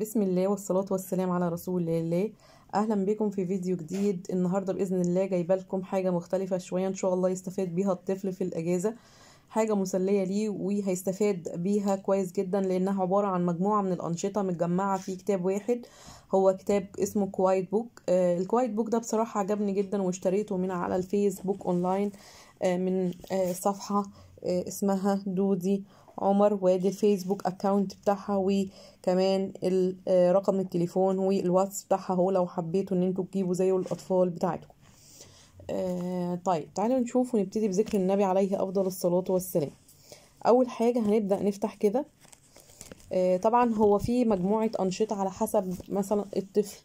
بسم الله والصلاة والسلام على رسول الله اهلا بكم في فيديو جديد النهاردة باذن الله جايبة لكم حاجة مختلفة شوية ان شاء الله يستفاد بيها الطفل في الاجازة حاجة مسلية ليه وهيستفاد بيها كويس جدا لانها عبارة عن مجموعة من الانشطة متجمعة في كتاب واحد هو كتاب اسمه كوايت بوك آه الكوايت بوك ده بصراحة عجبني جدا واشتريته من على الفيسبوك اونلاين آه من آه صفحة آه اسمها دودي آه عمر وادي الفيسبوك اكاونت بتاعها وكمان آه، رقم التليفون والواتس بتاعها هو لو حبيتوا ان انتوا تجيبوا زيه الاطفال بتاعتكم آه طيب تعالوا نشوف ونبتدي بذكر النبي عليه افضل الصلاه والسلام اول حاجه هنبدا نفتح كده آه، طبعا هو في مجموعة أنشطة على حسب مثلا الطفل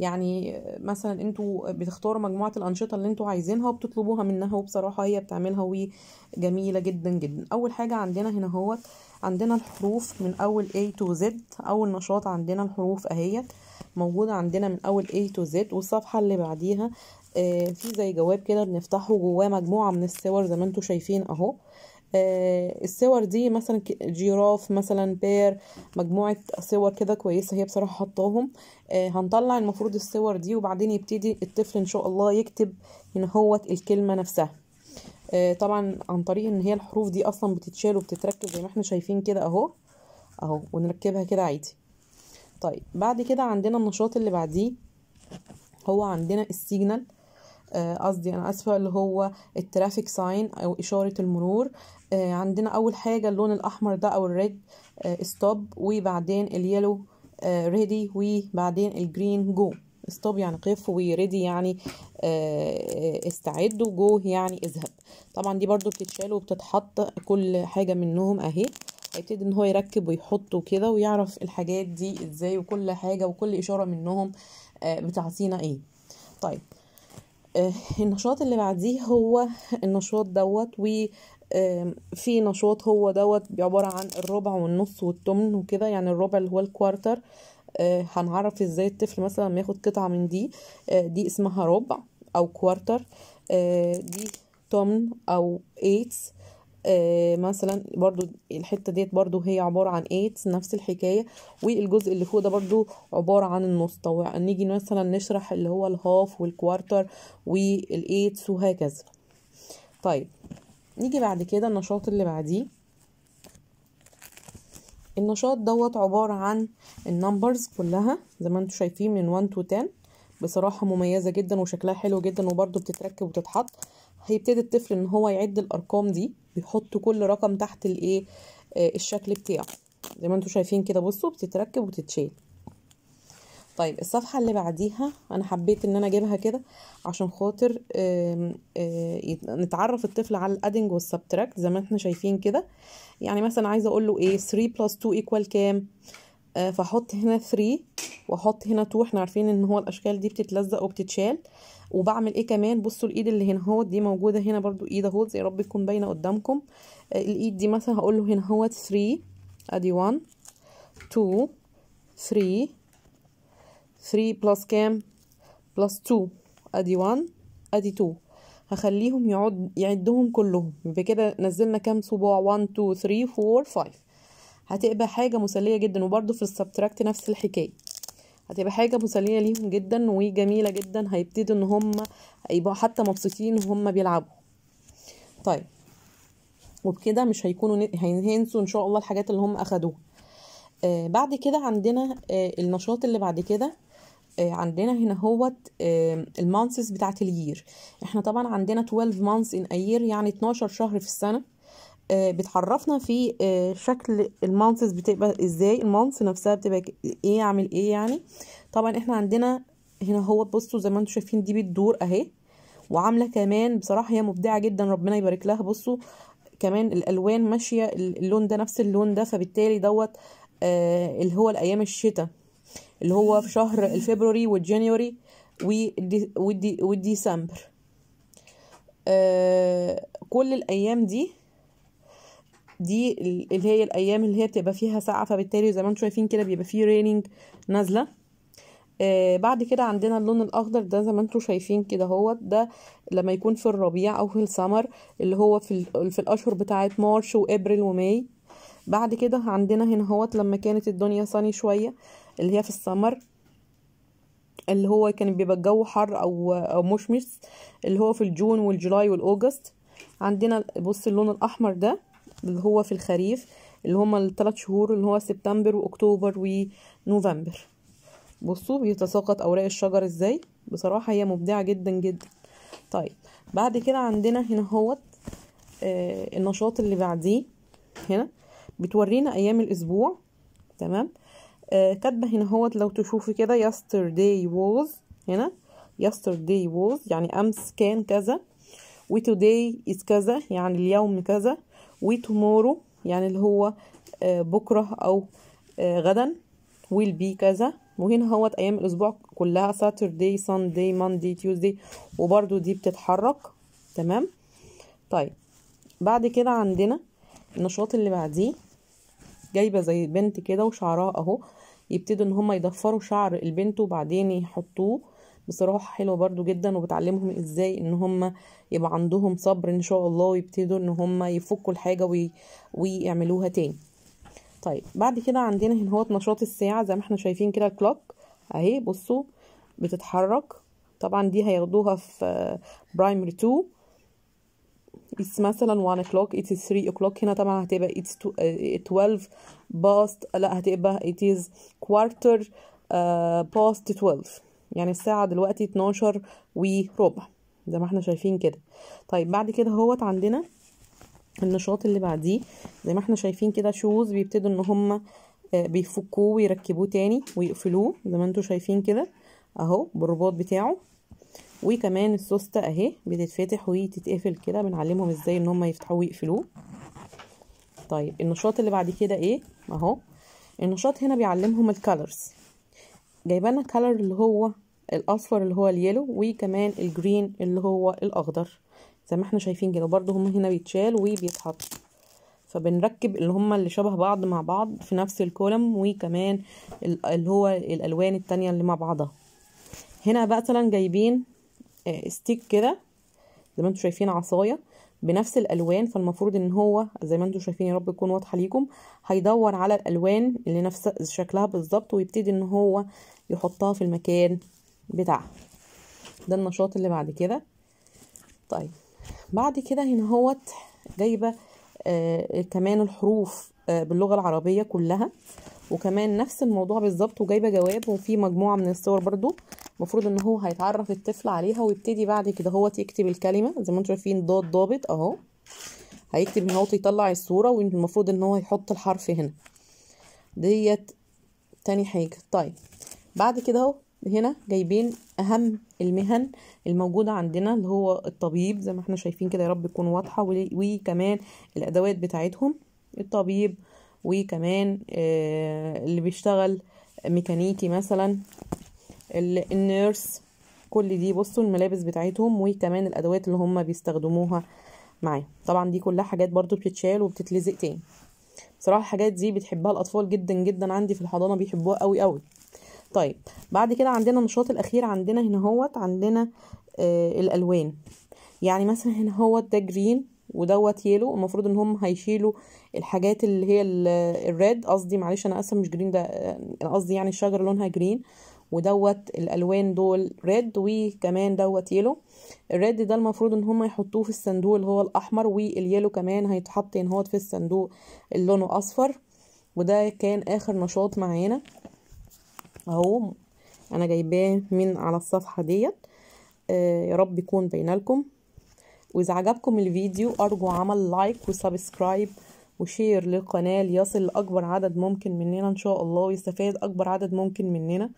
يعني مثلا انتوا بتختاروا مجموعة الأنشطة اللي انتوا عايزينها وبتطلبوها منها وبصراحة هي بتعملها وهي جميلة جدا جدا أول حاجة عندنا هنا هو عندنا الحروف من أول A to Z أول نشاط عندنا الحروف أهي موجودة عندنا من أول A to Z والصفحة اللي بعديها آه، في زي جواب كده بنفتحه جواه مجموعة من الصور زي ما انتوا شايفين أهو آه، الصور دي مثلا جيراف مثلا بير مجموعة صور كده كويسة هي بصراحة حطاهم آه، هنطلع المفروض الصور دي وبعدين يبتدي الطفل ان شاء الله يكتب ان هو الكلمة نفسها آه، طبعا عن طريق ان هي الحروف دي اصلا بتتشال وبتتركب زي ما احنا شايفين كده اهو اهو ونركبها كده عادي طيب بعد كده عندنا النشاط اللي بعديه هو عندنا السيجنال قصدي انا اسفه اللي هو الترافيك ساين او اشاره المرور آه، عندنا اول حاجه اللون الاحمر ده او الريد ستوب آه، وبعدين اليلو ريدي آه، وبعدين الجرين جو ستوب يعني قف وريدي يعني استعد وجو يعني اذهب طبعا دي برضو بتتشال وبتتحط كل حاجه منهم اهي هيبتدي ان هو يركب ويحط وكده ويعرف الحاجات دي ازاي وكل حاجه وكل اشاره منهم بتعطينا ايه طيب النشاط اللي بعديه هو النشاط دوت في نشاط هو دوت عبارة عن الربع والنص والتمن وكده يعني الربع اللي هو الكوارتر آه، هنعرف ازاي الطفل مثلا لما ياخد قطعة من دي آه، دي اسمها ربع او كوارتر آه، دي تمن او ايتس آه مثلا برضو الحتة ديت برضو هي عبارة عن ايتس نفس الحكاية والجزء اللي فوق ده برضو عبارة عن النص طبعا نيجي مثلا نشرح اللي هو الهاف والكوارتر والايتس وهكذا طيب نيجي بعد كده النشاط اللي بعديه النشاط دوت عبارة عن النمبرز كلها زي ما انتوا شايفين من 1 to 10 بصراحة مميزة جدا وشكلها حلو جدا وبرضو بتتركب وتتحط هيبتدي الطفل ان هو يعد الارقام دي بيحط كل رقم تحت الايه آه، الشكل بتاعه زي ما انتوا شايفين كده بصوا بتتركب وتتشيل طيب الصفحه اللي بعديها انا حبيت ان انا اجيبها كده عشان خاطر آه، نتعرف الطفل على الادنج والسبتراكت زي ما احنا شايفين كده يعني مثلا عايزه اقول له ايه 3 بلس 2 ايكوال كام آه، فاحط هنا 3 واحط هنا 2 احنا عارفين ان هو الاشكال دي بتتلزق وبتتشال وبعمل ايه كمان بصوا الايد اللي هنا اهوت دي موجوده هنا برضو ايد اهوت يا رب تكون باينه قدامكم آه، الايد دي مثلا هقول له هنا اهوت 3 ادي 1 2 3 3 بلس كام بلس 2 ادي 1 ادي 2 هخليهم يعد يعدهم كلهم يبقى كده نزلنا كام صباع 1 2 3 4 5 هتبقى حاجه مسليه جدا وبرده في السبتراكت نفس الحكايه هتبقى حاجه مسليه ليهم جدا وجميله جدا هيبتدوا ان هم يبقوا حتى مبسوطين وهم بيلعبوا طيب وبكده مش هيكونوا هينسوا ان شاء الله الحاجات اللي هم اخدوها آه بعد كده عندنا آه النشاط اللي بعد كده آه، عندنا هنا هوت آه، المانسز بتاعت اليير احنا طبعا عندنا 12 مانس ان اير يعني 12 شهر في السنه آه، بتعرفنا في شكل المانسز بتبقى ازاي المانس نفسها بتبقى ايه عامل ايه يعني طبعا احنا عندنا هنا هو بصوا زي ما انتم شايفين دي بتدور اهي وعامله كمان بصراحه هي مبدعه جدا ربنا يبارك لها بصوا كمان الالوان ماشيه اللون ده نفس اللون ده فبالتالي دوت اللي هو الايام الشتاء اللي هو في شهر الفبروري والجانيوري ودي ودي وديسمبر آه، كل الايام دي دي اللي هي الايام اللي هي بتبقى فيها ساعه فبالتالي زي ما انتم شايفين كده بيبقى فيه ريننج نازله آه بعد كده عندنا اللون الاخضر ده زي ما انتم شايفين كده هو ده لما يكون في الربيع او في السمر اللي هو في, في الاشهر بتاعه مارش وابريل وماي بعد كده عندنا هنا هوت لما كانت الدنيا صاني شويه اللي هي في السمر اللي هو كان بيبقى الجو حر او او مشمس اللي هو في الجون والجولاي والاوجست عندنا بص اللون الاحمر ده اللي هو في الخريف اللي هما الثلاث شهور اللي هو سبتمبر واكتوبر ونوفمبر بصوا بيتساقط اوراق الشجر ازاي بصراحه هي مبدعه جدا جدا طيب بعد كده عندنا هنا هوت آه النشاط اللي بعديه هنا بتورينا ايام الاسبوع تمام آه، كاتبه هنا اهوت لو تشوفي كده yesterday was هنا yesterday was يعني امس كان كذا و today is كذا يعني اليوم كذا و tomorrow يعني اللي هو آه، بكره او آه، غدا will be كذا وهنا اهوت ايام الاسبوع كلها Saturday Sunday Monday Tuesday وبرده دي بتتحرك تمام طيب بعد كده عندنا النشاط اللي بعديه جايبه زي بنت كده وشعرها اهو يبتدوا ان هما يضفروا شعر البنت وبعدين يحطوه بصراحه حلوه برده جدا وبتعلمهم ازاي ان هما يبقى عندهم صبر ان شاء الله ويبتدوا ان هما يفكوا الحاجه وي... ويعملوها تاني طيب بعد كده عندنا هنا هوت نشاط الساعه زي ما احنا شايفين كده الكلوك اهي بصوا بتتحرك طبعا دي هياخدوها في برايمري 2 it's مثلا 1 o'clock it is 3 o'clock هنا طبعا هتبقى it's 12 eh, past لا هتبقى it is quarter uh, past 12 يعني الساعة دلوقتي 12 وربع زي ما احنا شايفين كده طيب بعد كده هوت عندنا النشاط اللي بعديه زي ما احنا شايفين كده شوز بيبتدوا ان هم eh, بيفكوه ويركبوه تاني ويقفلوه زي ما انتوا شايفين كده اهو بالرباط بتاعه وكمان السوستة اهي بتتفتح وتتقفل كده بنعلمهم ازاي ان هم يفتحوه ويقفلوه طيب النشاط اللي بعد كده ايه اهو النشاط هنا بيعلمهم الكالرز جايبانا كالر اللي هو الاصفر اللي هو اليلو وكمان الجرين اللي هو الاخضر زي ما احنا شايفين كده برضو هم هنا بيتشال وبيتحط فبنركب اللي هم اللي شبه بعض مع بعض في نفس الكولم وكمان اللي هو الالوان التانية اللي مع بعضها هنا مثلا جايبين آه، ستيك كده زي ما انتم شايفين عصايه بنفس الالوان فالمفروض ان هو زي ما انتم شايفين يا رب تكون واضحه ليكم هيدور على الالوان اللي نفس شكلها بالظبط ويبتدي ان هو يحطها في المكان بتاعها ده النشاط اللي بعد كده طيب بعد كده هنا هوت جايبه آه كمان الحروف آه باللغه العربيه كلها وكمان نفس الموضوع بالظبط وجايبه جواب وفي مجموعه من الصور برضو المفروض ان هو هيتعرف الطفل عليها ويبتدي بعد كده هو يكتب الكلمه زي ما انتم شايفين ضاد ضابط اهو هيكتب ان هو يطلع الصوره والمفروض ان هو يحط الحرف هنا ديت تاني حاجه طيب بعد كده اهو هنا جايبين اهم المهن الموجوده عندنا اللي هو الطبيب زي ما احنا شايفين كده يا رب تكون واضحه وكمان الادوات بتاعتهم الطبيب وكمان آه، اللي بيشتغل ميكانيكي مثلا النيرس كل دي بصوا الملابس بتاعتهم وكمان الادوات اللي هم بيستخدموها معاه طبعا دي كلها حاجات برضو بتتشال وبتتلزق تاني بصراحه الحاجات دي بتحبها الاطفال جدا جدا عندي في الحضانه بيحبوها قوي قوي طيب بعد كده عندنا النشاط الاخير عندنا هنا هوت عندنا آه الالوان يعني مثلا هنا هوت ده جرين ودوت يلو المفروض ان هم هيشيلوا الحاجات اللي هي الريد قصدي معلش انا اسف مش جرين ده انا آه، قصدي يعني الشجر لونها جرين ودوت الالوان دول ريد وكمان دوت يلو الريد ده المفروض ان هم يحطوه في الصندوق اللي هو الاحمر واليلو كمان هيتحط ان في الصندوق اللي لونه اصفر وده كان اخر نشاط معانا اهو انا جايباه من على الصفحه ديت آه يا رب يكون بينالكم واذا عجبكم الفيديو ارجو عمل لايك وسبسكرايب وشير للقناه ليصل لاكبر عدد ممكن مننا ان شاء الله ويستفاد اكبر عدد ممكن مننا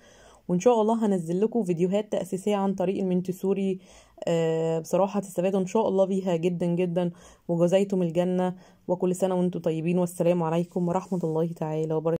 وان شاء الله هنزل لكم فيديوهات تاسيسيه عن طريق المنتسوري آه، بصراحه هتستفادوا ان شاء الله بيها جدا جدا وجزيتم الجنه وكل سنه وانتم طيبين والسلام عليكم ورحمه الله تعالى وبركاته